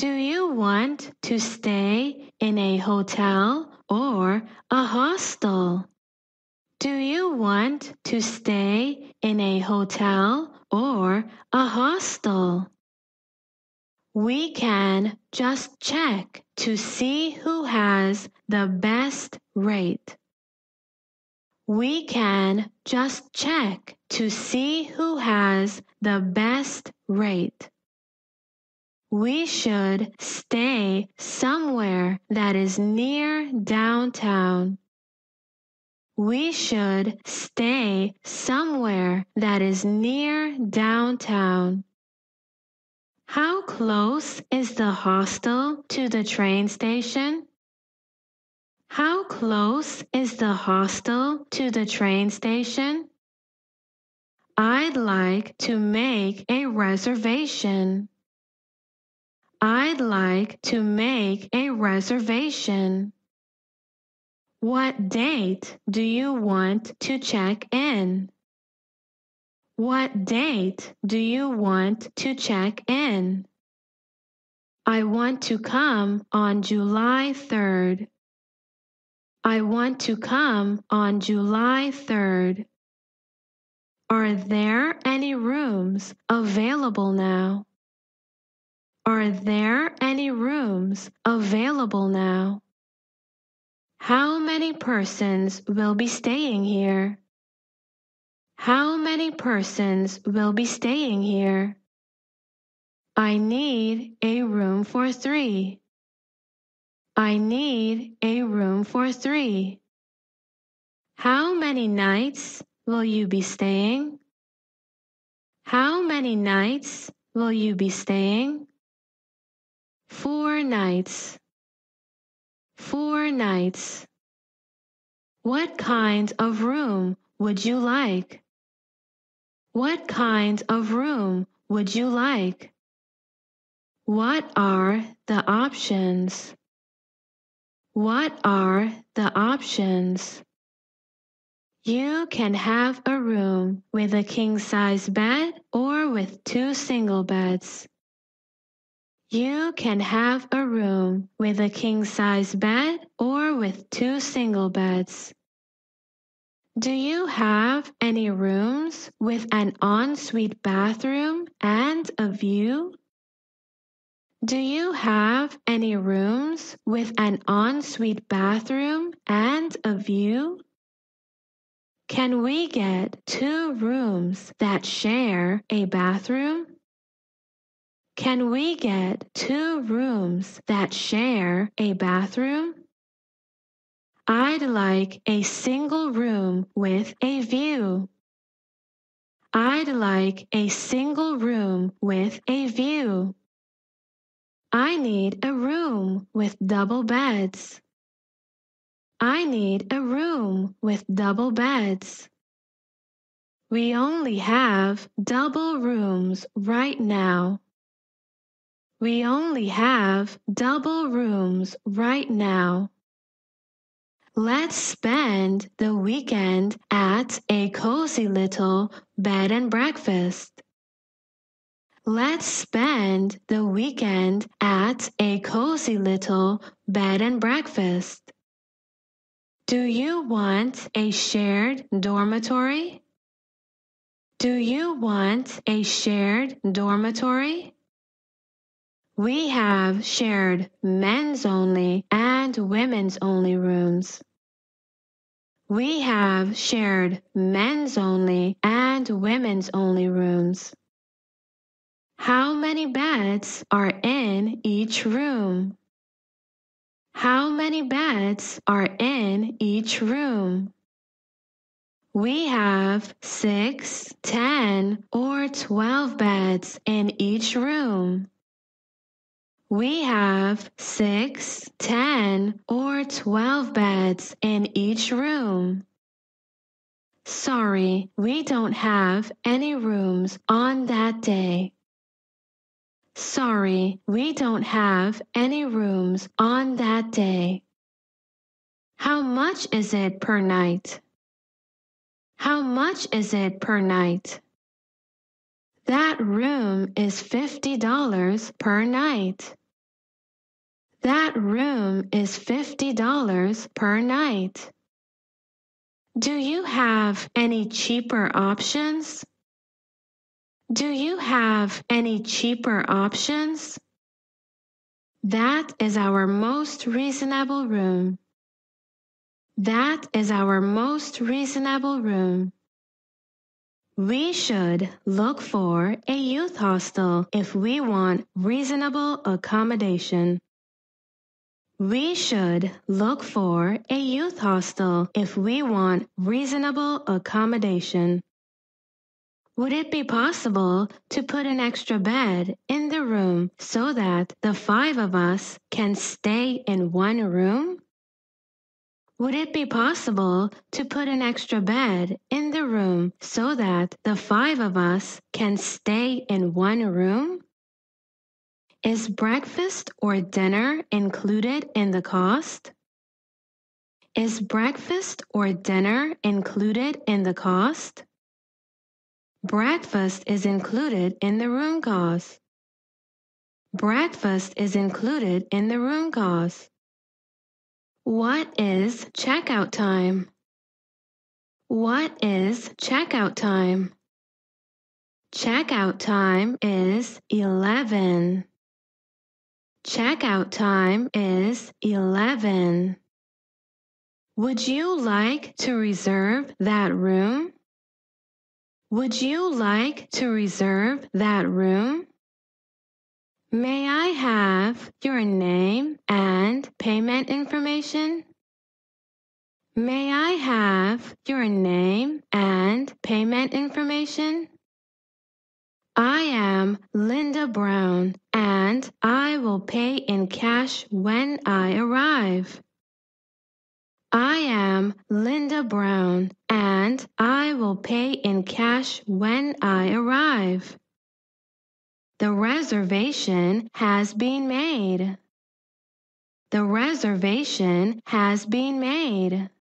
Do you want to stay in a hotel or a hostel? Do you want to stay in a hotel or a hostel? We can just check to see who has the best rate. We can just check to see who has the best rate. We should stay somewhere that is near downtown. We should stay somewhere that is near downtown. How close is the hostel to the train station? How close is the hostel to the train station? I'd like to make a reservation. I'd like to make a reservation. What date do you want to check in? What date do you want to check in? I want to come on July 3rd. I want to come on July 3rd. Are there any rooms available now? Are there any rooms available now? How many persons will be staying here? How many persons will be staying here? I need a room for three. I need a room for three. How many nights will you be staying? How many nights will you be staying? Four nights. Four nights. What kind of room would you like? What kind of room would you like? What are the options? What are the options? You can have a room with a king size bed or with two single beds. You can have a room with a king size bed or with two single beds. Do you have any rooms with an ensuite bathroom and a view? Do you have any rooms with an ensuite bathroom and a view? Can we get two rooms that share a bathroom? Can we get two rooms that share a bathroom? I'd like a single room with a view. I'd like a single room with a view. I need a room with double beds. I need a room with double beds. We only have double rooms right now. We only have double rooms right now. Let's spend the weekend at a cozy little bed and breakfast. Let's spend the weekend at a cozy little bed and breakfast. Do you want a shared dormitory? Do you want a shared dormitory? We have shared men's only and women's only rooms. We have shared men's only and women's only rooms. How many beds are in each room? How many beds are in each room? We have six, ten, or 12 beds in each room. We have six, ten, or 12 beds in each room. Sorry, we don't have any rooms on that day. Sorry, we don't have any rooms on that day. How much is it per night? How much is it per night? That room is $50 per night. That room is $50 per night. Do you have any cheaper options? Do you have any cheaper options? That is our most reasonable room. That is our most reasonable room. We should look for a youth hostel if we want reasonable accommodation. We should look for a youth hostel if we want reasonable accommodation. Would it be possible to put an extra bed in the room so that the five of us can stay in one room? Would it be possible to put an extra bed in the room so that the five of us can stay in one room? Is breakfast or dinner included in the cost? Is breakfast or dinner included in the cost? Breakfast is included in the room cost. Breakfast is included in the room cost. What is checkout time? What is checkout time? Checkout time is 11. Checkout time is 11. Would you like to reserve that room? Would you like to reserve that room? May I have your name and payment information? May I have your name and payment information? I am Linda Brown and I will pay in cash when I arrive. I am Linda Brown and I will pay in cash when I arrive. The reservation has been made. The reservation has been made.